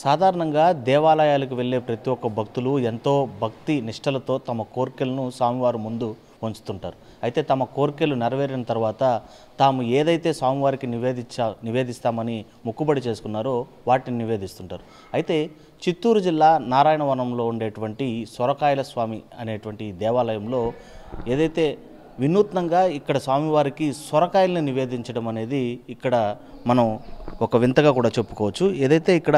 సాధారణంగా దేవాలయాలకు వెళ్ళే ప్రతి ఒక్క భక్తులు ఎంతో భక్తి నిష్టలతో తమ కోరికలను స్వామివారి ముందు ఉంచుతుంటారు అయితే తమ కోరికలు నెరవేరిన తర్వాత తాము ఏదైతే స్వామివారికి నివేదించా నివేదిస్తామని ముక్కుబడి చేసుకున్నారో వాటిని నివేదిస్తుంటారు అయితే చిత్తూరు జిల్లా నారాయణవనంలో ఉండేటువంటి సొరకాయల స్వామి అనేటువంటి దేవాలయంలో ఏదైతే వినూత్నంగా ఇక్కడ స్వామివారికి సొరకాయల్ని నివేదించడం అనేది ఇక్కడ మనం ఒక వింతగా కూడా చెప్పుకోవచ్చు ఏదైతే ఇక్కడ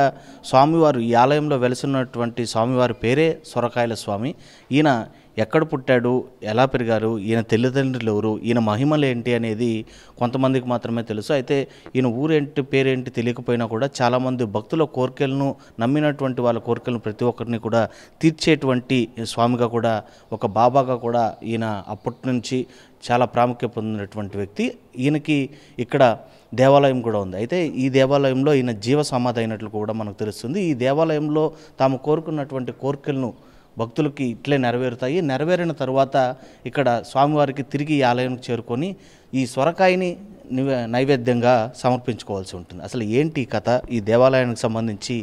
స్వామివారు ఈ ఆలయంలో వెలిసినటువంటి స్వామివారి పేరే సొరకాయల స్వామి ఈయన ఎక్కడ పుట్టాడు ఎలా పెరిగారు ఈయన తల్లిదండ్రులు ఎవరు ఈయన మహిమలు ఏంటి అనేది కొంతమందికి మాత్రమే తెలుసు అయితే ఈయన ఊరేంటి పేరేంటి తెలియకపోయినా కూడా చాలామంది భక్తుల కోరికలను నమ్మినటువంటి వాళ్ళ కోరికలను ప్రతి ఒక్కరిని కూడా తీర్చేటువంటి స్వామిగా కూడా ఒక బాబాగా కూడా ఈయన అప్పటి నుంచి చాలా ప్రాముఖ్యత పొందినటువంటి వ్యక్తి ఈయనకి ఇక్కడ దేవాలయం కూడా ఉంది అయితే ఈ దేవాలయంలో ఈయన జీవ సమాధి అయినట్లు కూడా మనకు తెలుస్తుంది ఈ దేవాలయంలో తాము కోరుకున్నటువంటి కోరికలను భక్తులకి ఇట్లే నెరవేరుతాయి నెరవేరిన తర్వాత ఇక్కడ స్వామివారికి తిరిగి ఈ ఆలయం చేరుకొని ఈ సొరకాయని నైవేద్యంగా సమర్పించుకోవాల్సి ఉంటుంది అసలు ఏంటి కథ ఈ దేవాలయానికి సంబంధించి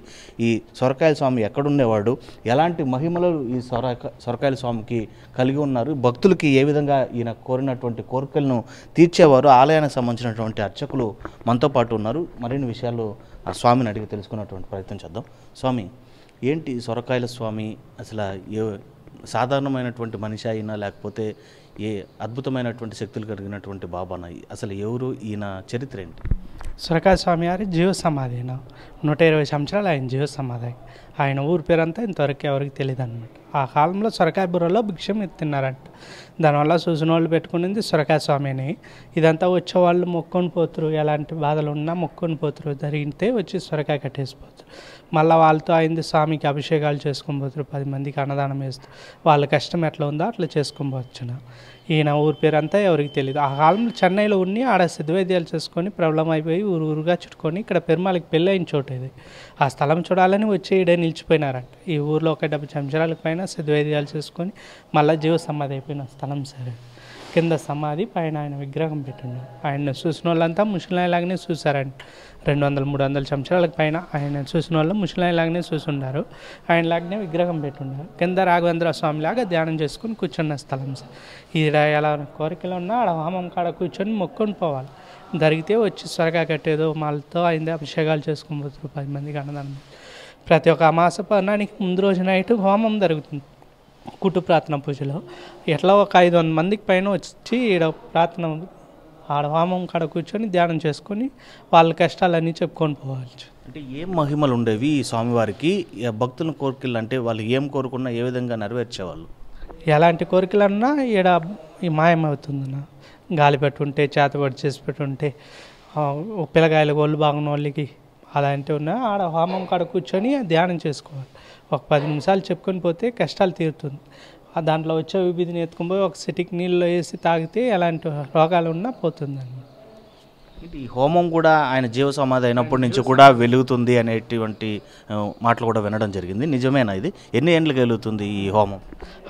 ఈ సొరకాయల స్వామి ఎక్కడుండేవాడు ఎలాంటి మహిమలు ఈ సొరక సొరకాయల స్వామికి కలిగి ఉన్నారు భక్తులకి ఏ విధంగా ఈయన కోరినటువంటి కోరికలను తీర్చేవారు ఆలయానికి సంబంధించినటువంటి అర్చకులు మనతో పాటు ఉన్నారు మరిన్ని విషయాలు ఆ స్వామిని అడిగి తెలుసుకున్నటువంటి ప్రయత్నం చేద్దాం స్వామి ఏంటి సొరకాయల స్వామి అసలు ఏ సాధారణమైనటువంటి మనిషి అయినా లేకపోతే ఏ అద్భుతమైనటువంటి శక్తులు కలిగినటువంటి బాబానా అసలు ఎవరు ఈయన చరిత్ర ఏంటి సురకాయ స్వామి గారి జీవ సమాధి నూట ఇరవై సంవత్సరాలు ఆయన జీవ సమాధి ఆయన ఊరి పేరంతా ఇంతవరకు ఎవరికి తెలియదు అనమాట ఆ కాలంలో సొరకాయ బుర్రలో భిక్షం ఎత్తున్నారంట దానివల్ల చూసిన వాళ్ళు పెట్టుకునింది సొరకాయ స్వామిని ఇదంతా వచ్చేవాళ్ళు మొక్కొని పోతురు ఎలాంటి బాధలు ఉన్నా మొక్కొని పోతురు జరిగితే వచ్చి సొరకాయ కట్టేసిపోతురు మళ్ళీ వాళ్ళతో అయింది స్వామికి అభిషేకాలు చేసుకుని పోతురు పది మందికి అన్నదానం వేస్తూ వాళ్ళ కష్టం ఎట్లా ఉందో అట్లా చేసుకుని ఈయన ఊరి పేరంతా ఎవరికి తెలియదు ఆ కాలంలో చెన్నైలో ఉండి ఆడ సిద్ధవైద్యాలు చేసుకొని అయిపోయి ఊరు ఊరుగా చుట్టుకొని ఇక్కడ పెరుమాలకి పెళ్ళైన చోటు ఇది ఆ స్థలం చూడాలని వచ్చి ఇడే నిలిచిపోయినారంట ఈ ఊర్లో ఒక డెబ్బై సంవత్సరాలకు పైన సిద్ధవేదాలు చేసుకొని మళ్ళీ జీవ సమాధి అయిపోయిన స్థలం సరే కింద సమాధి పైన ఆయన విగ్రహం పెట్టిండు ఆయన చూసిన వాళ్ళంతా లాగానే చూసారండి రెండు వందల మూడు వందల సంవత్సరాలకు పైన ఆయన చూసిన వాళ్ళు ముసలాయలాగానే చూసుండారు ఆయన లాగానే విగ్రహం పెట్టుండారు కింద రాఘవేంద్ర స్వామిలాగా ధ్యానం చేసుకుని కూర్చున్న స్థలం సార్ ఈడ ఎలా కోరికలు ఉన్నా ఆడ వామం కాడ కూర్చొని మొక్కొని పోవాలి జరిగితే వచ్చి సొరకాయ కట్టేదో మాలతో అయింది అభిషేకాలు చేసుకోబోతున్నారు పది మంది అన్నదానం ప్రతి ఒక్క అమాస పర్ణానికి ముందు రోజు నైట్ హోమం జరుగుతుంది కుట్టు ప్రార్థన పూజలో ఎట్లా ఒక ఐదు వందల మందికి పైన వచ్చి ఈడ ప్రార్థన ఆడ హోమం కాడ కూర్చొని ధ్యానం చేసుకొని వాళ్ళ కష్టాలన్నీ చెప్పుకొని పోవచ్చు అంటే ఏం మహిమలు ఉండేవి ఈ స్వామివారికి భక్తుల కోరికలు అంటే వాళ్ళు ఏం కోరుకున్నా ఏ విధంగా నెరవేర్చేవాళ్ళు ఎలాంటి కోరికలు అన్నా ఈడ మాయమవుతుందన్న గాలి పెట్టుంటే చేత పడి చేసి పెట్టుంటే పిల్లగాయలు ఒళ్ళు బాగున్న వాళ్ళకి అలాంటివి ఉన్నా ఆడ హోమం కాడ కూర్చొని ధ్యానం చేసుకోవాలి ఒక పది నిమిషాలు చెప్పుకొని పోతే కష్టాలు తీరుతుంది దాంట్లో వచ్చే విభిధిని ఎత్తుకుని ఒక సిటీకి నీళ్ళు వేసి తాగితే ఎలాంటి రోగాలు ఉన్నా పోతుందండి ఈ హోమం కూడా ఆయన జీవ సమాధి అయినప్పటి నుంచి కూడా వెలుగుతుంది అనేటువంటి మాటలు కూడా వినడం జరిగింది నిజమేనా ఇది ఎన్ని ఏండ్లకు వెలుగుతుంది ఈ హోమం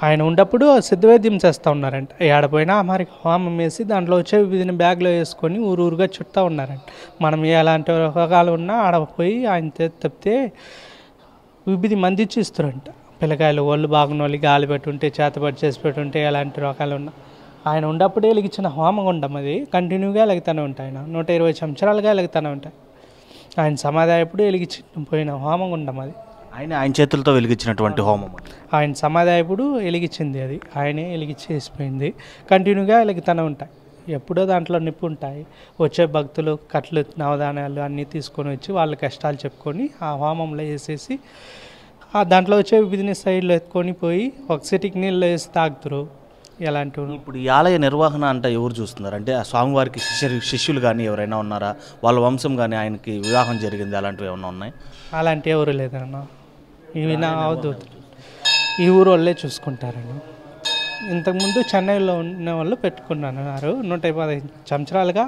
ఆయన ఉన్నప్పుడు సిద్ధవేద్యం చేస్తూ ఉన్నారంట ఏడపోయినా మరి హోమం వేసి దాంట్లో వచ్చే వీధిని బ్యాగ్లో వేసుకొని ఊరూరుగా చుట్టూ ఉన్నారంట మనం ఎలాంటి రోగాలు ఉన్నా ఆడపోయి ఆయన తప్పితే విభిధి మంది ఇచ్చిస్తారంట పిల్లకాయలు ఒళ్ళు బాగున్న వాళ్ళు గాలి పెట్టుంటే చేతపడి చేసి పెట్టుంటే ఎలాంటి రోగాలు ఉన్నా ఆయన ఉండప్పుడే వెలిగించిన హోమగుండం అది కంటిన్యూగా వెలుగుతూనే ఉంటాయి ఆయన నూట ఇరవై సంవత్సరాలుగా వెలుగుతూనే ఉంటాయి ఆయన సమాధి ఎప్పుడు వెలిగించి పోయిన హోమగుండం అది ఆయన ఆయన చేతులతో వెలిగించినటువంటి హోమం ఆయన సమాధి ఎప్పుడు వెలిగించింది అది ఆయనే వెలిగించేసిపోయింది కంటిన్యూగా వెలుగుతూనే ఉంటాయి ఎప్పుడో దాంట్లో నిప్పు ఉంటాయి వచ్చే భక్తులు కట్లు నవధాన్యాలు అన్నీ తీసుకొని వచ్చి వాళ్ళ కష్టాలు చెప్పుకొని ఆ హోమంలో వేసేసి ఆ దాంట్లో వచ్చే బిజినెస్ సైడ్లో ఎత్తుకొని పోయి ఒక సిటీకి నీళ్ళు వేసి తాగుతురు ఎలాంటి ఇప్పుడు ఈ ఆలయ నిర్వహణ అంటే ఎవరు చూస్తున్నారు అంటే ఆ స్వామివారికి శిష్యు శిష్యులు కానీ ఎవరైనా ఉన్నారా వాళ్ళ వంశం కానీ ఆయనకి వివాహం జరిగింది అలాంటివి ఏమైనా ఉన్నాయి అలాంటి ఎవరు లేదన్న ఇవి నా అవద్దు ఈ ఊరు వాళ్ళే చూసుకుంటారని ఇంతకుముందు చెన్నైలో ఉన్న వాళ్ళు పెట్టుకున్నారు నూట పదహైదు సంవత్సరాలుగా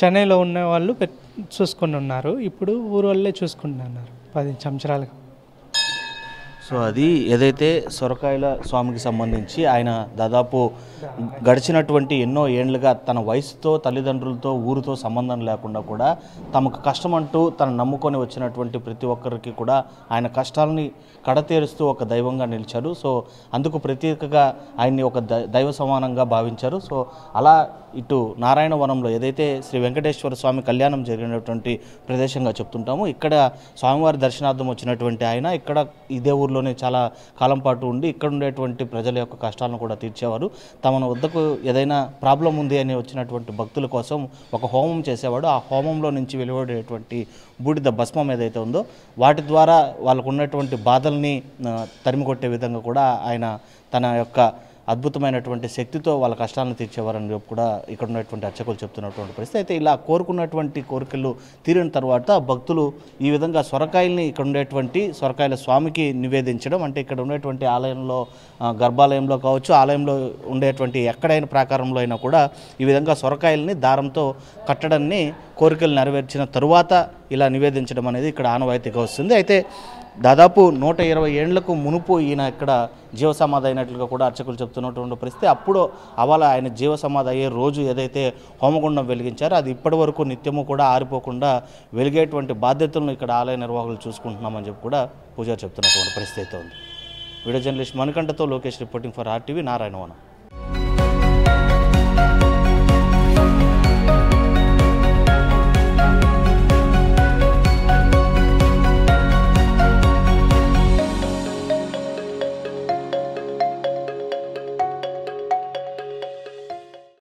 చెన్నైలో ఉన్న వాళ్ళు పెట్ చూసుకుని ఉన్నారు ఇప్పుడు ఊరు వాళ్ళే చూసుకుంటున్నారు పది సంవత్సరాలుగా సో అది ఏదైతే సొరకాయల స్వామికి సంబంధించి ఆయన దాదాపు గడిచినటువంటి ఎన్నో ఏండ్లుగా తన వయసుతో తల్లిదండ్రులతో ఊరితో సంబంధం లేకుండా కూడా తమకు కష్టం అంటూ తను నమ్ముకొని వచ్చినటువంటి ప్రతి ఒక్కరికి కూడా ఆయన కష్టాలని కడతేరుస్తూ ఒక దైవంగా నిలిచారు సో అందుకు ప్రత్యేకగా ఆయన్ని ఒక దైవ సమానంగా భావించారు సో అలా ఇటు నారాయణ వనంలో ఏదైతే శ్రీ వెంకటేశ్వర స్వామి కళ్యాణం జరిగినటువంటి ప్రదేశంగా చెప్తుంటాము ఇక్కడ స్వామివారి దర్శనార్థం వచ్చినటువంటి ఆయన ఇక్కడ ఇదే ఊర్లో ఊర్లోనే చాలా కాలం పాటు ఉండి ఇక్కడ ఉండేటువంటి ప్రజల యొక్క కష్టాలను కూడా తీర్చేవారు తమ వద్దకు ఏదైనా ప్రాబ్లం ఉంది అని వచ్చినటువంటి భక్తుల కోసం ఒక హోమం చేసేవాడు ఆ హోమంలో నుంచి వెలువడేటువంటి బూడిద భస్మం ఏదైతే ఉందో వాటి ద్వారా వాళ్ళకు ఉన్నటువంటి బాధల్ని తరిమికొట్టే విధంగా కూడా ఆయన తన యొక్క అద్భుతమైనటువంటి శక్తితో వాళ్ళ కష్టాలను తీర్చేవారని కూడా ఇక్కడ ఉన్నటువంటి అర్చకులు చెప్తున్నటువంటి పరిస్థితి అయితే ఇలా కోరుకున్నటువంటి కోరికలు తీరిన తర్వాత భక్తులు ఈ విధంగా సొరకాయల్ని ఇక్కడ ఉండేటువంటి సొరకాయల స్వామికి నివేదించడం అంటే ఇక్కడ ఉండేటువంటి ఆలయంలో గర్భాలయంలో కావచ్చు ఆలయంలో ఉండేటువంటి ఎక్కడైనా ప్రాకారంలో అయినా కూడా ఈ విధంగా సొరకాయల్ని దారంతో కట్టడాన్ని కోరికలు నెరవేర్చిన తరువాత ఇలా నివేదించడం అనేది ఇక్కడ ఆనవాయితీగా వస్తుంది అయితే దాదాపు నూట ఇరవై ఏళ్లకు మునుపు ఈయన ఇక్కడ జీవ సమాధి అయినట్లుగా కూడా అర్చకులు చెప్తున్నటువంటి పరిస్థితి అప్పుడు అవాల ఆయన జీవ సమాధి అయ్యే రోజు ఏదైతే హోమగుండం వెలిగించారో అది ఇప్పటి వరకు నిత్యము కూడా ఆరిపోకుండా వెలిగేటువంటి బాధ్యతలను ఇక్కడ ఆలయ నిర్వాహకులు చూసుకుంటున్నామని చెప్పి కూడా పూజారు చెప్తున్నటువంటి పరిస్థితి అయితే ఉంది వీడియో జర్నలిస్ట్ మణికంఠతో Lokesh reporting for RTV Narayanavanam